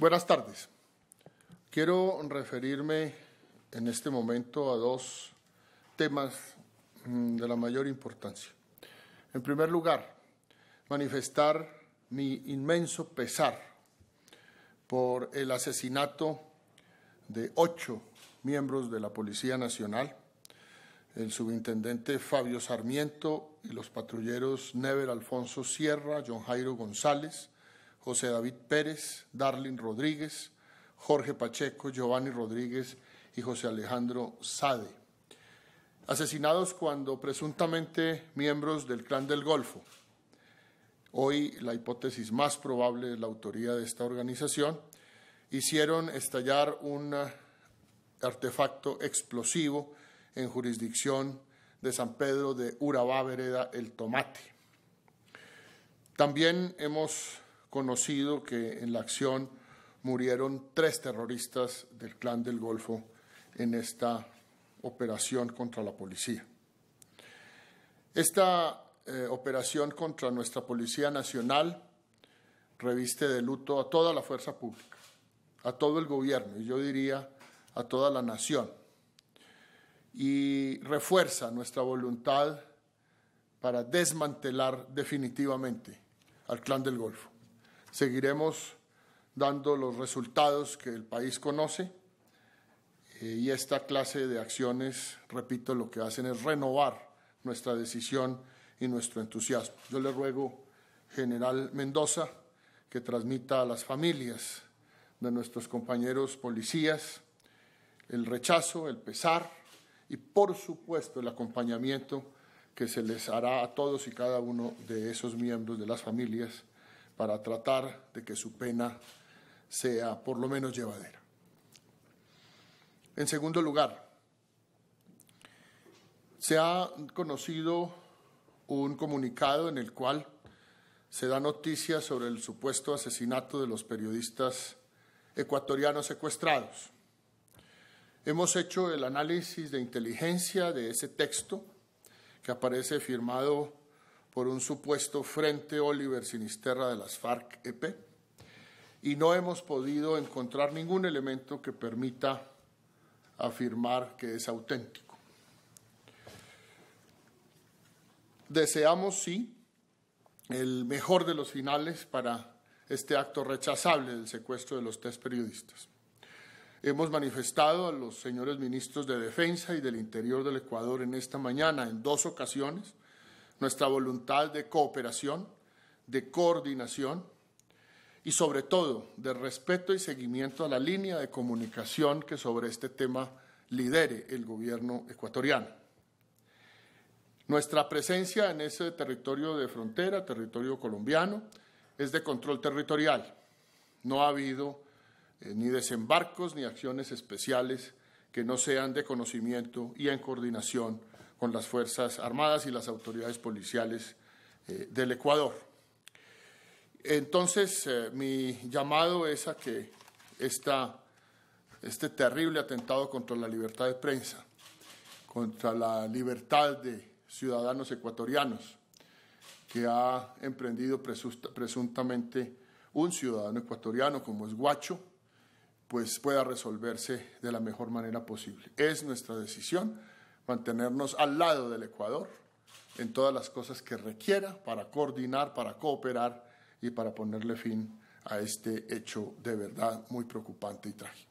Buenas tardes. Quiero referirme en este momento a dos temas mm, de la mayor importancia. En primer lugar, manifestar mi inmenso pesar por el asesinato de ocho miembros de la Policía Nacional, el subintendente Fabio Sarmiento y los patrulleros Never Alfonso Sierra, John Jairo González, José David Pérez, Darlin Rodríguez, Jorge Pacheco, Giovanni Rodríguez y José Alejandro Sade, asesinados cuando presuntamente miembros del Clan del Golfo. Hoy la hipótesis más probable de la autoría de esta organización. Hicieron estallar un artefacto explosivo en jurisdicción de San Pedro de Urabá, Vereda, El Tomate. También hemos conocido que en la acción murieron tres terroristas del Clan del Golfo en esta operación contra la policía. Esta eh, operación contra nuestra Policía Nacional reviste de luto a toda la fuerza pública, a todo el gobierno y yo diría a toda la nación. Y refuerza nuestra voluntad para desmantelar definitivamente al Clan del Golfo. Seguiremos dando los resultados que el país conoce eh, y esta clase de acciones, repito, lo que hacen es renovar nuestra decisión y nuestro entusiasmo. Yo le ruego, general Mendoza, que transmita a las familias de nuestros compañeros policías el rechazo, el pesar y, por supuesto, el acompañamiento que se les hará a todos y cada uno de esos miembros de las familias para tratar de que su pena sea por lo menos llevadera. En segundo lugar, se ha conocido un comunicado en el cual se da noticia sobre el supuesto asesinato de los periodistas ecuatorianos secuestrados. Hemos hecho el análisis de inteligencia de ese texto que aparece firmado por un supuesto Frente Oliver Sinisterra de las FARC-EP y no hemos podido encontrar ningún elemento que permita afirmar que es auténtico. Deseamos, sí, el mejor de los finales para este acto rechazable del secuestro de los tres periodistas. Hemos manifestado a los señores ministros de Defensa y del Interior del Ecuador en esta mañana en dos ocasiones nuestra voluntad de cooperación, de coordinación y sobre todo de respeto y seguimiento a la línea de comunicación que sobre este tema lidere el gobierno ecuatoriano. Nuestra presencia en ese territorio de frontera, territorio colombiano, es de control territorial. No ha habido eh, ni desembarcos ni acciones especiales que no sean de conocimiento y en coordinación con las Fuerzas Armadas y las autoridades policiales eh, del Ecuador. Entonces, eh, mi llamado es a que esta, este terrible atentado contra la libertad de prensa, contra la libertad de ciudadanos ecuatorianos, que ha emprendido presuntamente un ciudadano ecuatoriano como es Guacho, pues pueda resolverse de la mejor manera posible. Es nuestra decisión mantenernos al lado del Ecuador en todas las cosas que requiera para coordinar, para cooperar y para ponerle fin a este hecho de verdad muy preocupante y trágico.